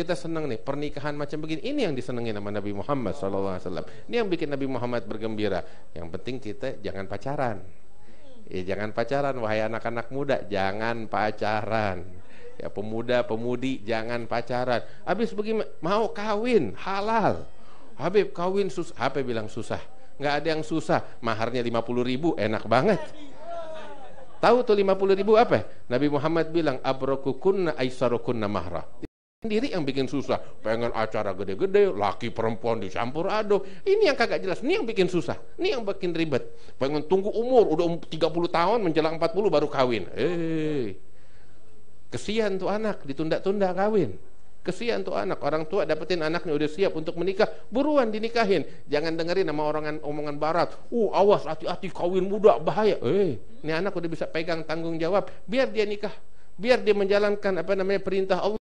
Kita senang nih pernikahan macam begini. Ini yang disenangi nama Nabi Muhammad SAW. Ini yang bikin Nabi Muhammad bergembira. Yang penting kita jangan pacaran. Ya, jangan pacaran wahai anak-anak muda, jangan pacaran. Ya pemuda, pemudi jangan pacaran. Habis begini mau kawin halal. Habib kawin susah. Apa bilang susah? Nggak ada yang susah. Maharnya 50 ribu enak banget. Tahu tuh 50 ribu apa? Nabi Muhammad bilang abrokukunna aisarukunna mahra sendiri yang bikin susah. Pengen acara gede-gede, laki perempuan dicampur aduk. Ini yang kagak jelas, ini yang bikin susah. Ini yang bikin ribet. Pengen tunggu umur, udah 30 um, tahun menjelang 40 baru kawin. Eh. Kesian tuh anak, ditunda-tunda kawin. Kesian tuh anak, orang tua dapetin anaknya udah siap untuk menikah, buruan dinikahin. Jangan dengerin nama orangan omongan barat. Uh, awas hati-hati kawin muda bahaya. Eh, ini anak udah bisa pegang tanggung jawab, biar dia nikah, biar dia menjalankan apa namanya perintah Allah.